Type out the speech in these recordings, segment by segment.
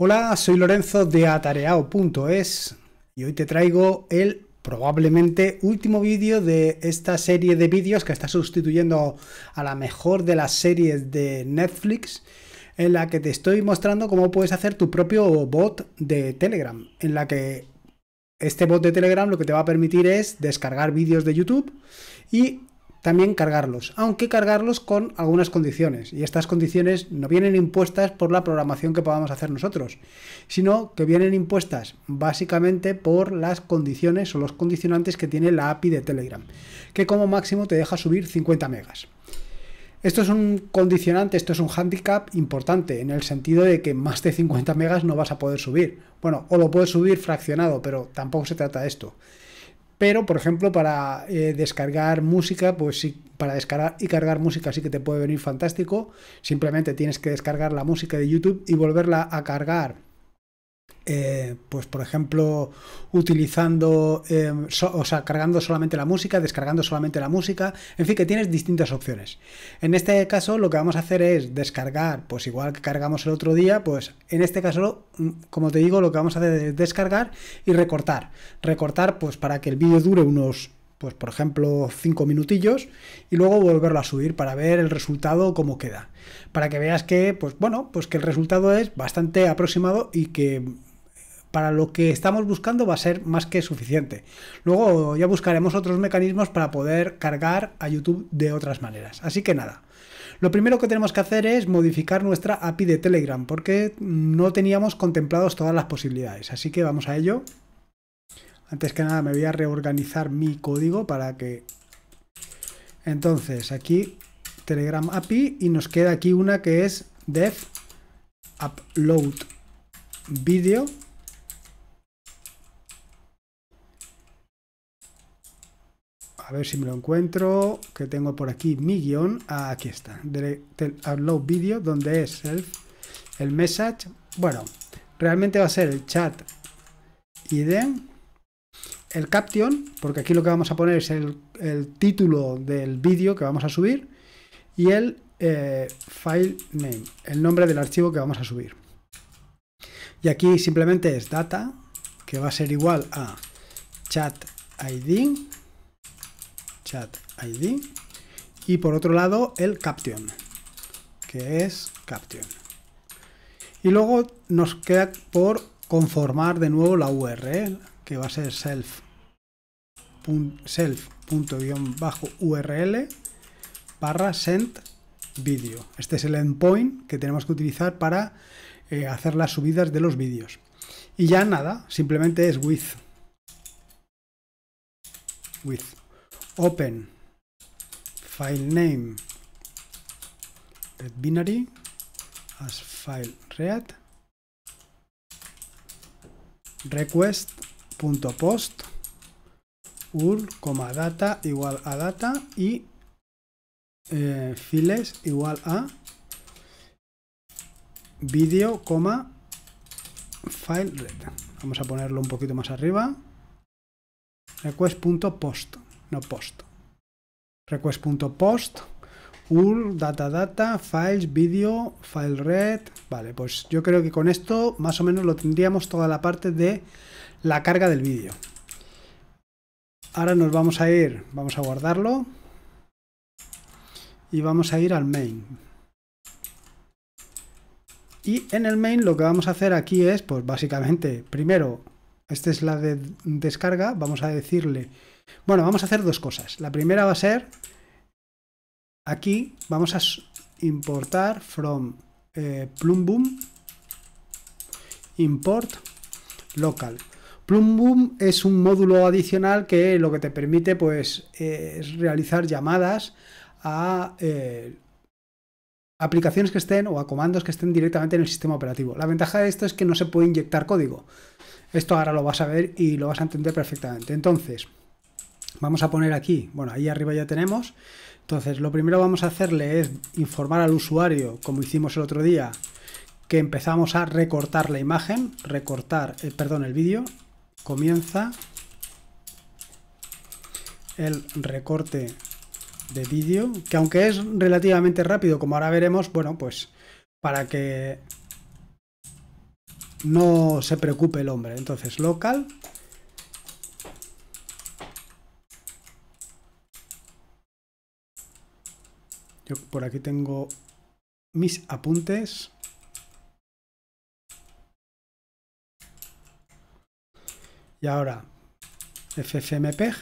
Hola, soy Lorenzo de atareao.es y hoy te traigo el probablemente último vídeo de esta serie de vídeos que está sustituyendo a la mejor de las series de Netflix en la que te estoy mostrando cómo puedes hacer tu propio bot de Telegram en la que este bot de Telegram lo que te va a permitir es descargar vídeos de YouTube y también cargarlos, aunque cargarlos con algunas condiciones. Y estas condiciones no vienen impuestas por la programación que podamos hacer nosotros, sino que vienen impuestas básicamente por las condiciones o los condicionantes que tiene la API de Telegram, que como máximo te deja subir 50 megas. Esto es un condicionante, esto es un handicap importante, en el sentido de que más de 50 megas no vas a poder subir. Bueno, o lo puedes subir fraccionado, pero tampoco se trata de esto. Pero, por ejemplo, para eh, descargar música, pues sí, para descargar y cargar música sí que te puede venir fantástico. Simplemente tienes que descargar la música de YouTube y volverla a cargar eh, pues por ejemplo, utilizando, eh, o sea, cargando solamente la música, descargando solamente la música, en fin, que tienes distintas opciones. En este caso lo que vamos a hacer es descargar, pues igual que cargamos el otro día, pues en este caso, mm, como te digo, lo que vamos a hacer es descargar y recortar. Recortar pues para que el vídeo dure unos pues por ejemplo 5 minutillos y luego volverlo a subir para ver el resultado cómo queda para que veas que pues bueno pues que el resultado es bastante aproximado y que para lo que estamos buscando va a ser más que suficiente. Luego ya buscaremos otros mecanismos para poder cargar a YouTube de otras maneras. Así que nada. Lo primero que tenemos que hacer es modificar nuestra API de Telegram porque no teníamos contemplados todas las posibilidades. Así que vamos a ello. Antes que nada me voy a reorganizar mi código para que... Entonces, aquí Telegram API y nos queda aquí una que es dev upload video a ver si me lo encuentro, que tengo por aquí mi guión, ah, aquí está, Direct Upload Video, donde es el, el message, bueno, realmente va a ser el chat ID, el caption, porque aquí lo que vamos a poner es el, título del vídeo que vamos a subir, y el eh, file name, el nombre del archivo que vamos a subir. Y aquí simplemente es data, que va a ser igual a chat ID chat ID y por otro lado el caption que es caption y luego nos queda por conformar de nuevo la URL que va a ser self self url barra send video este es el endpoint que tenemos que utilizar para eh, hacer las subidas de los vídeos y ya nada simplemente es with with open file name red binary as file read request.post url, data igual a data y eh, files igual a video, file read Vamos a ponerlo un poquito más arriba. Request.post no post. Request.post, URL, data data, files, video, file red. Vale, pues yo creo que con esto más o menos lo tendríamos toda la parte de la carga del vídeo. Ahora nos vamos a ir, vamos a guardarlo y vamos a ir al main. Y en el main lo que vamos a hacer aquí es, pues básicamente, primero, esta es la de descarga, vamos a decirle bueno, vamos a hacer dos cosas. La primera va a ser, aquí vamos a importar from eh, Plumboom import local. Plumboom es un módulo adicional que lo que te permite pues eh, es realizar llamadas a eh, aplicaciones que estén o a comandos que estén directamente en el sistema operativo. La ventaja de esto es que no se puede inyectar código. Esto ahora lo vas a ver y lo vas a entender perfectamente. Entonces, Vamos a poner aquí, bueno, ahí arriba ya tenemos. Entonces, lo primero que vamos a hacerle es informar al usuario, como hicimos el otro día, que empezamos a recortar la imagen, recortar, eh, perdón, el vídeo. Comienza el recorte de vídeo, que aunque es relativamente rápido, como ahora veremos, bueno, pues para que no se preocupe el hombre. Entonces, local, Yo por aquí tengo mis apuntes. Y ahora ffmpeg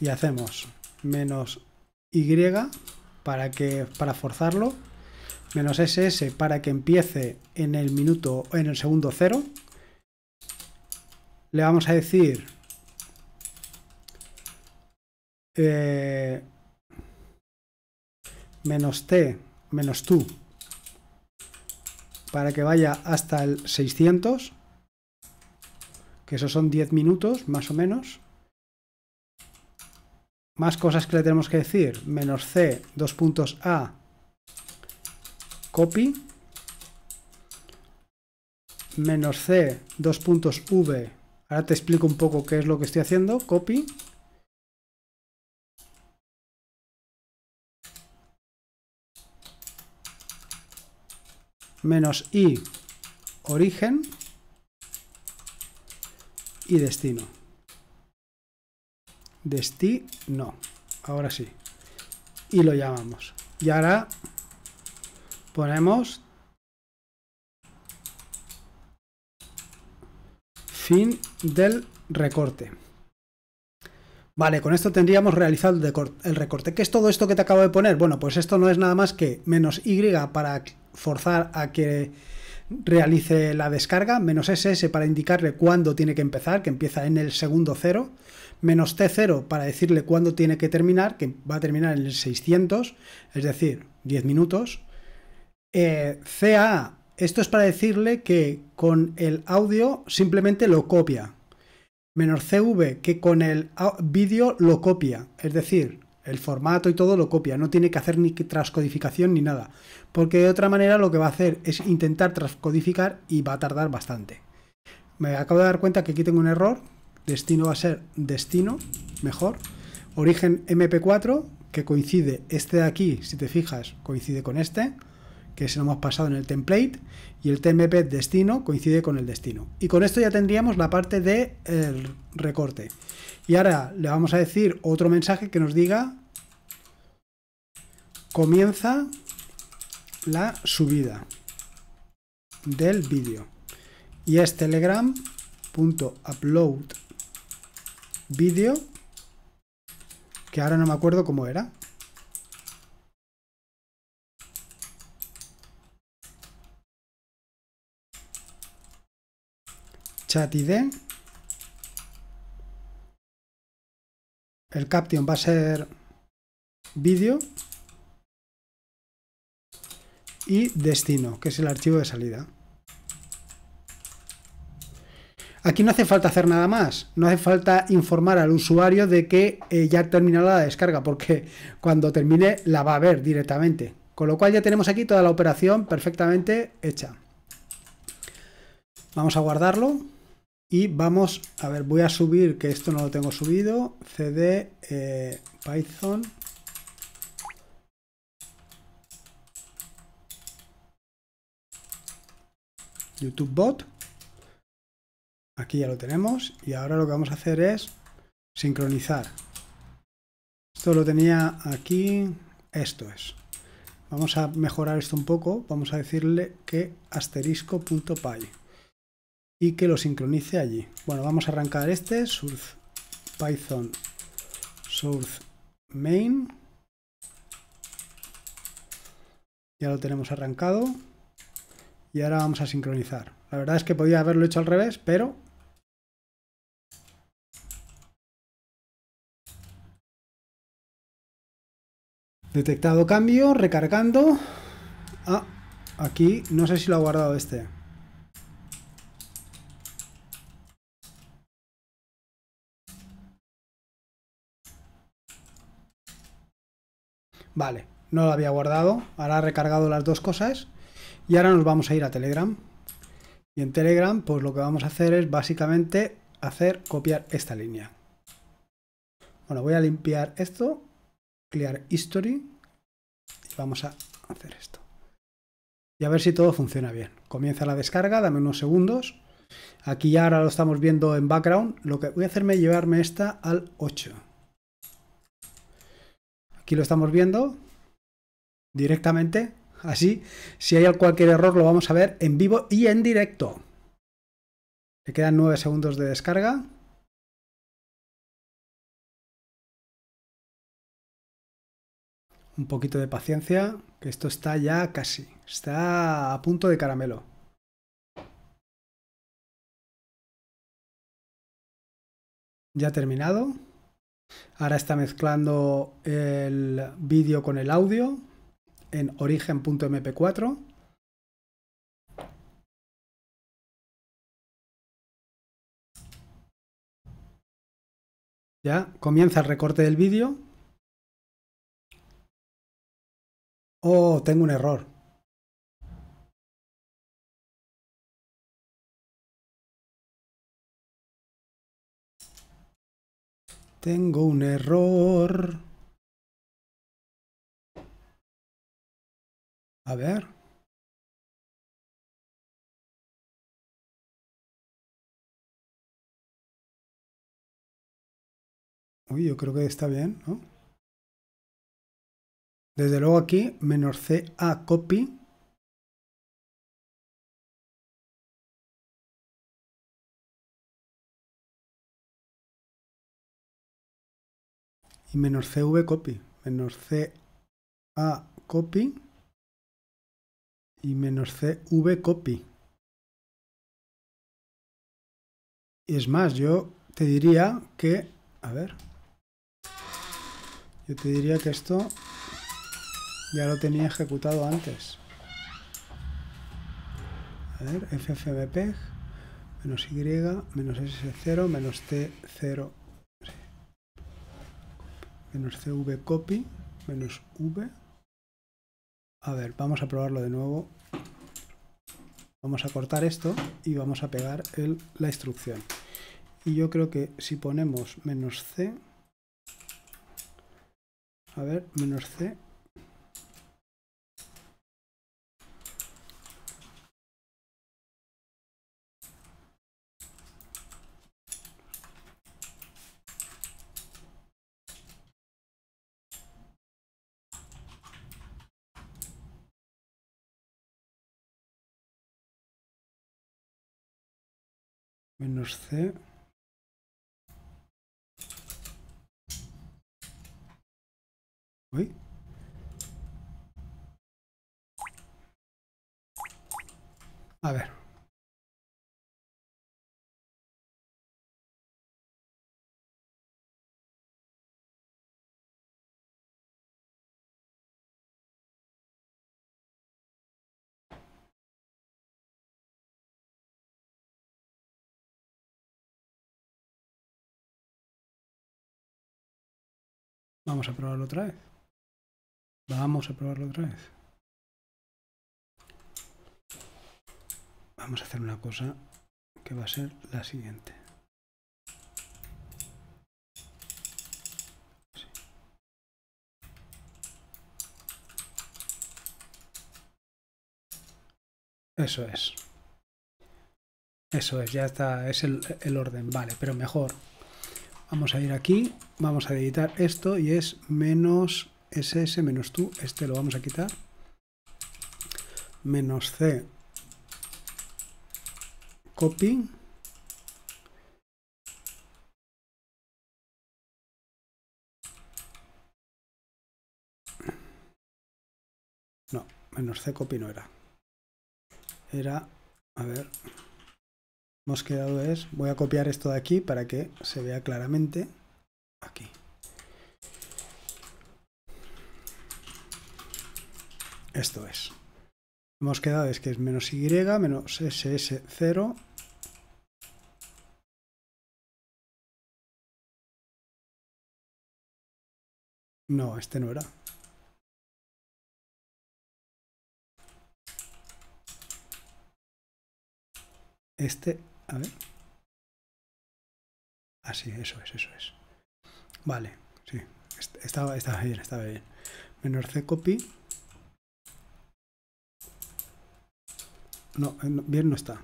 y hacemos menos y para que para forzarlo menos ss para que empiece en el minuto en el segundo cero le vamos a decir eh, menos t menos tú para que vaya hasta el 600 que eso son 10 minutos más o menos más cosas que le tenemos que decir menos c dos puntos a copy menos c dos puntos v ahora te explico un poco qué es lo que estoy haciendo copy menos i origen y destino. Destino. Ahora sí. Y lo llamamos. Y ahora ponemos fin del recorte. Vale, con esto tendríamos realizado el recorte. ¿Qué es todo esto que te acabo de poner? Bueno, pues esto no es nada más que menos Y para forzar a que realice la descarga, menos SS para indicarle cuándo tiene que empezar, que empieza en el segundo cero, menos T0 para decirle cuándo tiene que terminar, que va a terminar en el 600, es decir, 10 minutos. Eh, CA, esto es para decirle que con el audio simplemente lo copia. Menos CV, que con el vídeo lo copia. Es decir, el formato y todo lo copia, no tiene que hacer ni transcodificación ni nada, porque de otra manera lo que va a hacer es intentar transcodificar y va a tardar bastante. Me acabo de dar cuenta que aquí tengo un error, destino va a ser destino, mejor, origen mp4, que coincide este de aquí, si te fijas, coincide con este, que se lo hemos pasado en el template, y el TMP destino coincide con el destino. Y con esto ya tendríamos la parte del eh, recorte. Y ahora le vamos a decir otro mensaje que nos diga comienza la subida del vídeo. Y es telegram.upload vídeo, que ahora no me acuerdo cómo era. El caption va a ser vídeo y destino, que es el archivo de salida. Aquí no hace falta hacer nada más, no hace falta informar al usuario de que eh, ya ha terminado la descarga, porque cuando termine la va a ver directamente. Con lo cual ya tenemos aquí toda la operación perfectamente hecha. Vamos a guardarlo. Y vamos, a ver, voy a subir, que esto no lo tengo subido, cd eh, python. YouTube bot. Aquí ya lo tenemos y ahora lo que vamos a hacer es sincronizar. Esto lo tenía aquí, esto es. Vamos a mejorar esto un poco, vamos a decirle que asterisco.py y que lo sincronice allí. Bueno, vamos a arrancar este, surf python source main. Ya lo tenemos arrancado. Y ahora vamos a sincronizar. La verdad es que podía haberlo hecho al revés, pero... Detectado cambio, recargando. Ah, aquí no sé si lo ha guardado este. Vale, no lo había guardado. Ahora ha recargado las dos cosas. Y ahora nos vamos a ir a Telegram. Y en Telegram, pues lo que vamos a hacer es básicamente hacer copiar esta línea. Bueno, voy a limpiar esto, clear history y vamos a hacer esto. Y a ver si todo funciona bien. Comienza la descarga, dame unos segundos. Aquí ya ahora lo estamos viendo en background. Lo que voy a hacerme es llevarme esta al 8. Aquí lo estamos viendo directamente, así. Si hay cualquier error lo vamos a ver en vivo y en directo. Me quedan 9 segundos de descarga. Un poquito de paciencia, que esto está ya casi, está a punto de caramelo. Ya terminado. Ahora está mezclando el vídeo con el audio en origen.mp4. Ya, comienza el recorte del vídeo. Oh, tengo un error. Tengo un error. A ver. Uy, yo creo que está bien, ¿no? Desde luego aquí, menor C, A, copy. y menos cv copy, menos C A copy y menos cv copy. Y es más, yo te diría que, a ver, yo te diría que esto ya lo tenía ejecutado antes. A ver, FFBP menos y, menos s0, menos t0 menos cv copy menos v. A ver, vamos a probarlo de nuevo. Vamos a cortar esto y vamos a pegar el, la instrucción. Y yo creo que si ponemos menos c, a ver, menos c, menos C. Uy. A ver. Vamos a probarlo otra vez. Vamos a probarlo otra vez. Vamos a hacer una cosa que va a ser la siguiente. Eso es. Eso es, ya está, es el orden, vale, pero mejor. Vamos a ir aquí, vamos a editar esto y es menos ss menos tú. Este lo vamos a quitar. Menos c copy. No, menos c copy no era. Era, a ver, hemos quedado es, voy a copiar esto de aquí para que se vea claramente aquí. Esto es. Hemos quedado es que es menos Y, menos SS0. No, este no era. Este a ver. Así, ah, eso es, eso es. Vale, sí. Estaba, estaba bien, estaba bien. Menos C copy. Eh, no, bien no está.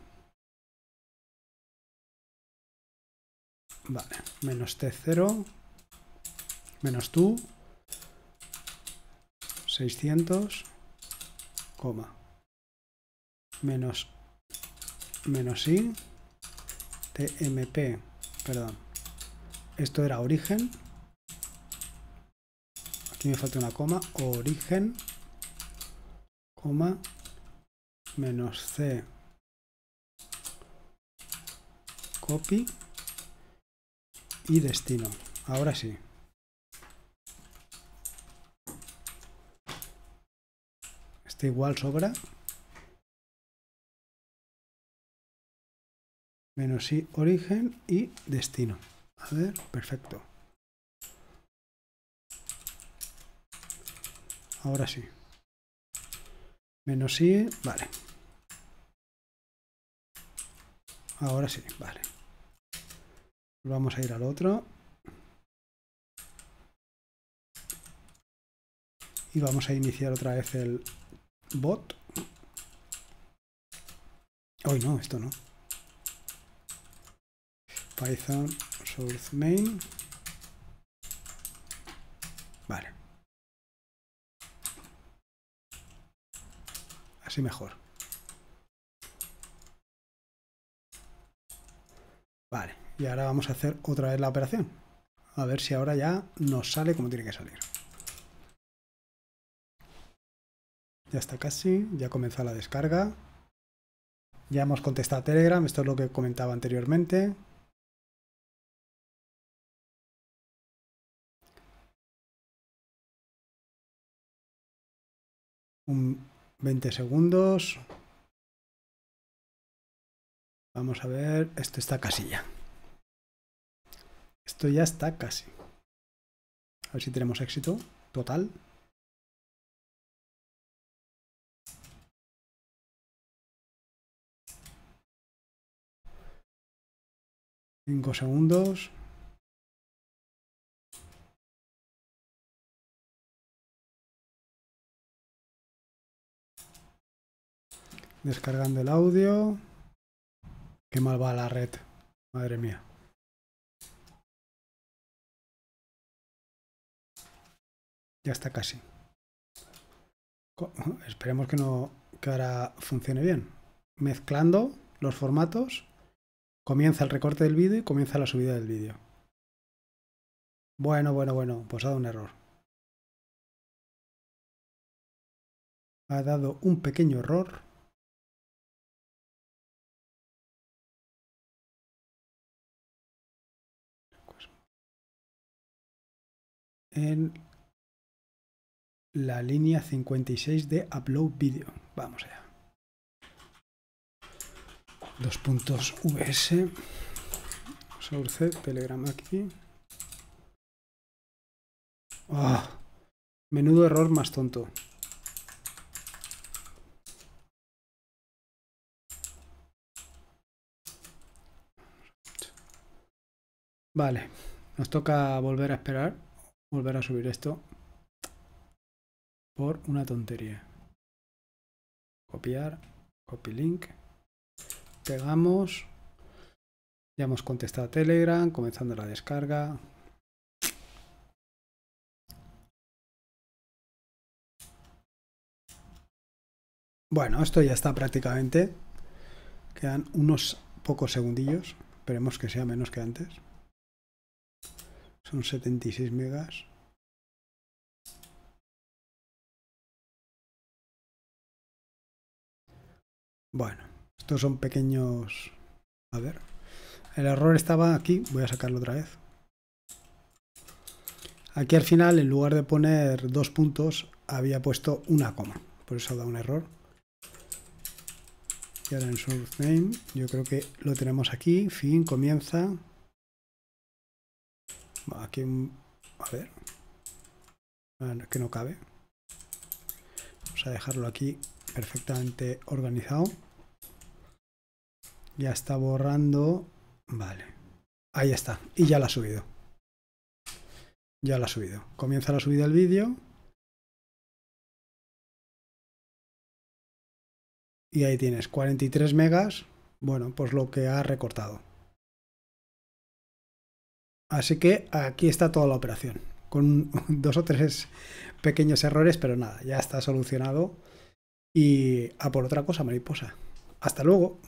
Vale, menos T0, menos tú, 600, coma, menos, menos I, tmp, perdón, esto era origen, aquí me falta una coma, origen, coma, menos c, copy y destino, ahora sí. Este igual sobra menos i origen y destino. A ver, perfecto. Ahora sí. Menos i, vale. Ahora sí, vale. Vamos a ir al otro. Y vamos a iniciar otra vez el bot. Hoy no, esto no. Python source main. Vale. Así mejor. Vale, y ahora vamos a hacer otra vez la operación. A ver si ahora ya nos sale como tiene que salir. Ya está casi, ya comenzó la descarga. Ya hemos contestado a Telegram, esto es lo que comentaba anteriormente. Un 20 segundos. Vamos a ver, esto está casi ya. Esto ya está casi. A ver si tenemos éxito total. Cinco segundos. Descargando el audio. Qué mal va la red. Madre mía. Ya está casi. Esperemos que no ahora funcione bien. Mezclando los formatos, comienza el recorte del vídeo y comienza la subida del vídeo. Bueno, bueno, bueno, pues ha dado un error. Ha dado un pequeño error. en la línea 56 de Upload Video. Vamos allá. Dos puntos VS. Source, Telegram aquí. Ah, menudo error más tonto. Vale, nos toca volver a esperar volver a subir esto por una tontería. Copiar, copy link, pegamos. Ya hemos contestado a Telegram, comenzando la descarga. Bueno, esto ya está prácticamente. Quedan unos pocos segundillos. Esperemos que sea menos que antes son 76 megas. Bueno, estos son pequeños... A ver, el error estaba aquí, voy a sacarlo otra vez. Aquí al final, en lugar de poner dos puntos, había puesto una coma, por eso da un error. Y ahora en name, yo creo que lo tenemos aquí, fin, comienza, Aquí A ver. Ah, que no cabe. Vamos a dejarlo aquí perfectamente organizado. Ya está borrando. Vale. Ahí está. Y ya la ha subido. Ya la ha subido. Comienza la subida del vídeo. Y ahí tienes 43 megas. Bueno, pues lo que ha recortado. Así que aquí está toda la operación, con dos o tres pequeños errores, pero nada, ya está solucionado. Y a por otra cosa, mariposa. Hasta luego.